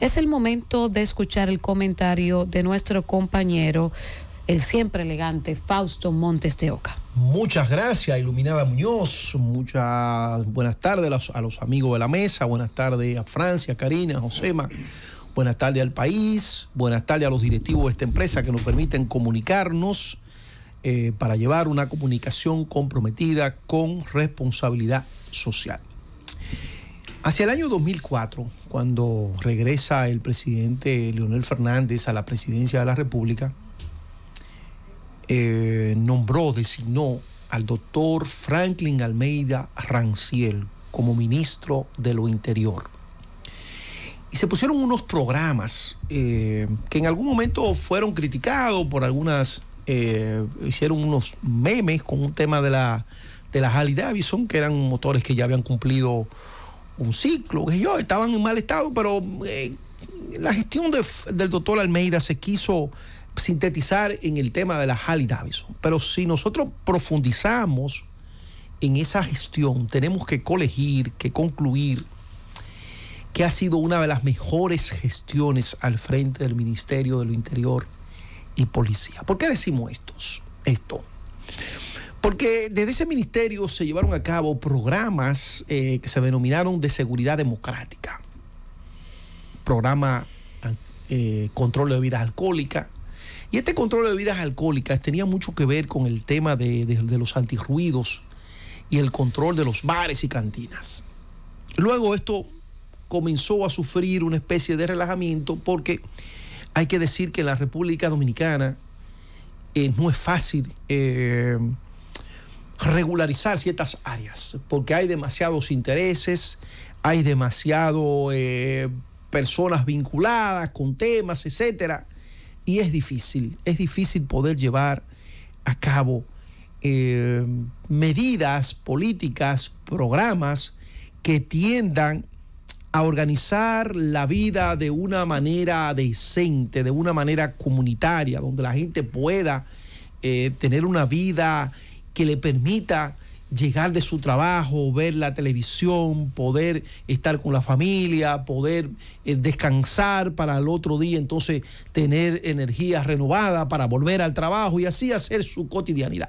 Es el momento de escuchar el comentario de nuestro compañero, el siempre elegante Fausto Montes de Oca. Muchas gracias, Iluminada Muñoz. Muchas buenas tardes a los, amigos de la mesa. Buenas tardes a Francia, Karina, Josema. Buenas tardes al país. Buenas tardes a los directivos de esta empresa que nos permiten comunicarnos eh, para llevar una comunicación comprometida con responsabilidad social. Hacia el año 2004, cuando regresa el presidente Leonel Fernández a la presidencia de la República, eh, nombró, designó al doctor Franklin Almeida Ranciel como ministro de lo Interior. Y se pusieron unos programas eh, que en algún momento fueron criticados por algunas, eh, hicieron unos memes con un tema de la, de la Davidson, que eran motores que ya habían cumplido un ciclo, que yo, estaban en mal estado, pero eh, la gestión del doctor Almeida se quiso sintetizar en el tema de la Harley Davison. Pero si nosotros profundizamos en esa gestión, tenemos que colegir, que concluir que ha sido una de las mejores gestiones al frente del Ministerio de lo Interior y Policía. ¿Por qué decimos esto? esto? Porque desde ese ministerio se llevaron a cabo programas eh, que se denominaron de seguridad democrática. Programa eh, control de bebidas alcohólicas. Y este control de bebidas alcohólicas tenía mucho que ver con el tema de, los antirruidos y el control de los bares y cantinas. Luego esto comenzó a sufrir una especie de relajamiento porque hay que decir que en la República Dominicana eh, no es fácil regularizar ciertas áreas, porque hay demasiados intereses, hay demasiado eh, personas vinculadas con temas, etcétera, y es difícil, es difícil poder llevar a cabo eh, medidas políticas, programas que tiendan a organizar la vida de una manera decente, de una manera comunitaria, donde la gente pueda eh, tener una vida que le permita llegar de su trabajo, ver la televisión, poder estar con la familia, poder eh, descansar para el otro día, entonces tener energía renovada para volver al trabajo y así hacer su cotidianidad.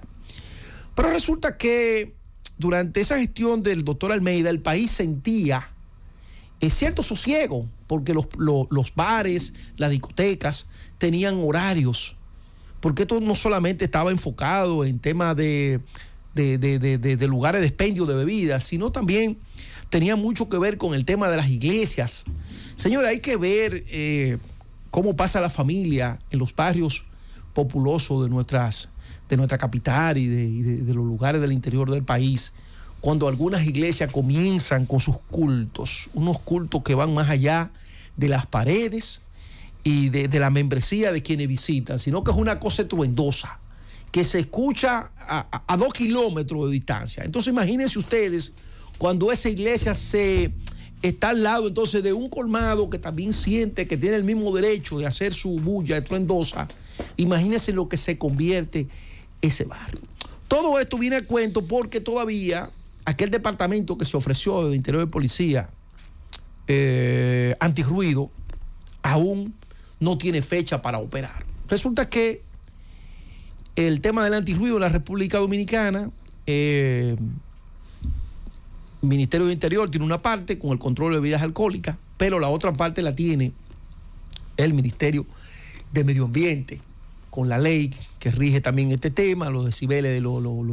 Pero resulta que durante esa gestión del doctor Almeida el país sentía ...es eh, cierto sosiego, porque los bares, las discotecas tenían horarios porque esto no solamente estaba enfocado en temas de, lugares de expendio de bebidas, sino también tenía mucho que ver con el tema de las iglesias. Señora, hay que ver eh, cómo pasa la familia en los barrios populosos de, de nuestra capital y de los lugares del interior del país cuando algunas iglesias comienzan con sus cultos, unos cultos que van más allá de las paredes, y de, la membresía de quienes visitan, sino que es una cosa estruendosa que se escucha a, dos kilómetros de distancia. Entonces imagínense ustedes cuando esa iglesia se está al lado entonces de un colmado que también siente que tiene el mismo derecho de hacer su bulla estruendosa, imagínense lo que se convierte ese barrio. Todo esto viene al cuento porque todavía aquel departamento que se ofreció del interior de policía eh, antirruido aún no tiene fecha para operar. Resulta que el tema del antirruido en la República Dominicana, el eh, Ministerio de Interior tiene una parte con el control de bebidas alcohólicas, pero la otra parte la tiene el Ministerio de Medio Ambiente, con la ley que rige también este tema, los decibeles de los, los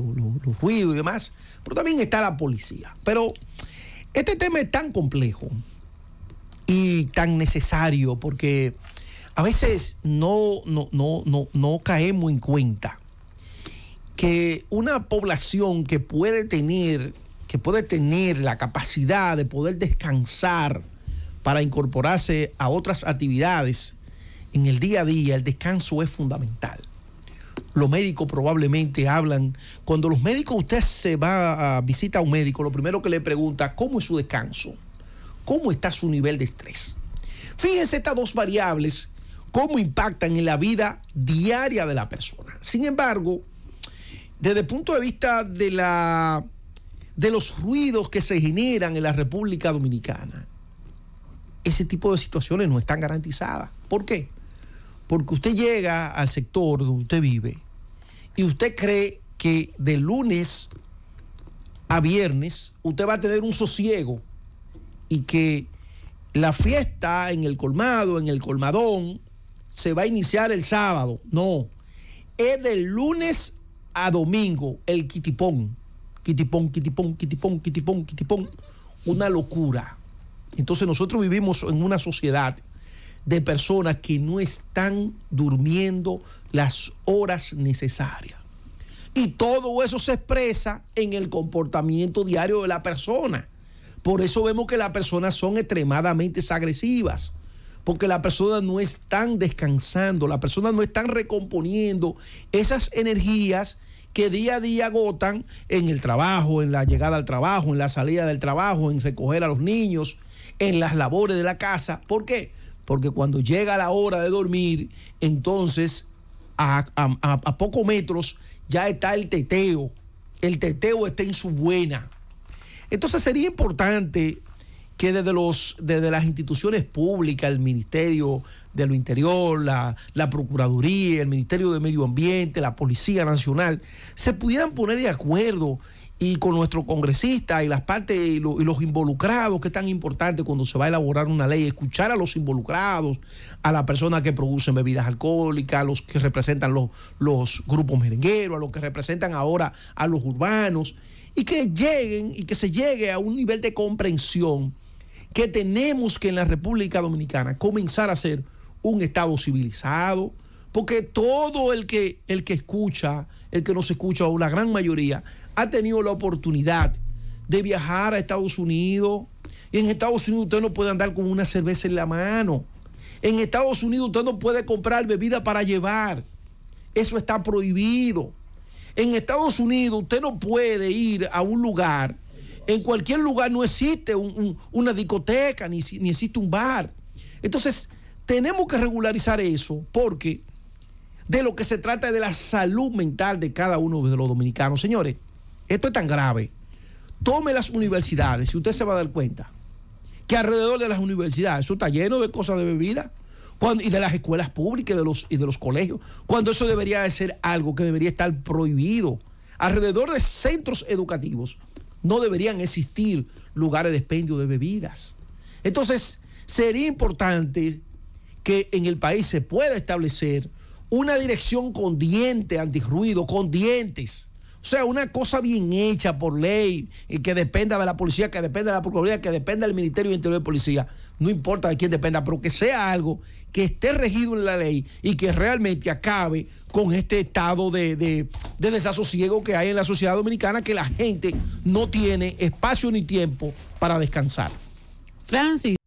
ruidos y demás, pero también está la policía. Pero este tema es tan complejo y tan necesario porque a veces no, no, no, no, caemos en cuenta que una población que puede tener, que puede tener la capacidad de poder descansar para incorporarse a otras actividades en el día a día, el descanso es fundamental. Los médicos probablemente hablan, cuando los médicos usted se va a visitar a un médico, lo primero que le pregunta, ¿cómo es su descanso? ¿Cómo está su nivel de estrés? Fíjense estas dos variables cómo impactan en la vida diaria de la persona. Sin embargo, desde el punto de vista de, la, de los ruidos que se generan en la República Dominicana, ese tipo de situaciones no están garantizadas. ¿Por qué? Porque usted llega al sector donde usted vive y usted cree que de lunes a viernes usted va a tener un sosiego y que la fiesta en el colmado, en el colmadón, se va a iniciar el sábado. No. Es del lunes a domingo el quitipón. Quitipón, quitipón, quitipón, quitipón, quitipón. Una locura. Entonces nosotros vivimos en una sociedad de personas que no están durmiendo las horas necesarias. Y todo eso se expresa en el comportamiento diario de la persona. Por eso vemos que las personas son extremadamente agresivas porque la persona no están descansando, la persona no están recomponiendo esas energías que día a día agotan en el trabajo, en la llegada al trabajo, en la salida del trabajo, en recoger a los niños, en las labores de la casa. ¿Por qué? Porque cuando llega la hora de dormir, entonces a, a pocos metros ya está el teteo. El teteo está en su buena. Entonces sería importante que desde, los, desde las instituciones públicas, el Ministerio de lo Interior, la, Procuraduría, el Ministerio de Medio Ambiente, la Policía Nacional, se pudieran poner de acuerdo y con nuestro congresista y las partes y, los involucrados, que es tan importante cuando se va a elaborar una ley, escuchar a los involucrados, a las personas que producen bebidas alcohólicas, a los que representan los, los grupos merengueros, a los que representan ahora a los urbanos, y que lleguen y que se llegue a un nivel de comprensión que tenemos que en la República Dominicana comenzar a ser un Estado civilizado, porque todo el que, el que escucha, el que nos escucha, o la gran mayoría, ha tenido la oportunidad de viajar a Estados Unidos. Y en Estados Unidos usted no puede andar con una cerveza en la mano. En Estados Unidos usted no puede comprar bebida para llevar. Eso está prohibido. En Estados Unidos usted no puede ir a un lugar en cualquier lugar no existe una discoteca, ni, ni existe un bar. Entonces, tenemos que regularizar eso porque de lo que se trata es de la salud mental de cada uno de los dominicanos. Señores, esto es tan grave. Tome las universidades, si usted se va a dar cuenta, que alrededor de las universidades, eso está lleno de cosas de bebida, y de las escuelas públicas y de, los, y de los colegios, cuando eso debería ser algo que debería estar prohibido. Alrededor de centros educativos no deberían existir lugares de expendio de bebidas. Entonces, sería importante que en el país se pueda establecer una dirección con dientes antirruido, con dientes, o sea, una cosa bien hecha por ley y que dependa de la policía, que dependa de la Procuraduría, que dependa del Ministerio de Interior de Policía, no importa de quién dependa, pero que sea algo que esté regido en la ley y que realmente acabe con este estado de desasosiego que hay en la sociedad dominicana, que la gente no tiene espacio ni tiempo para descansar. Francis.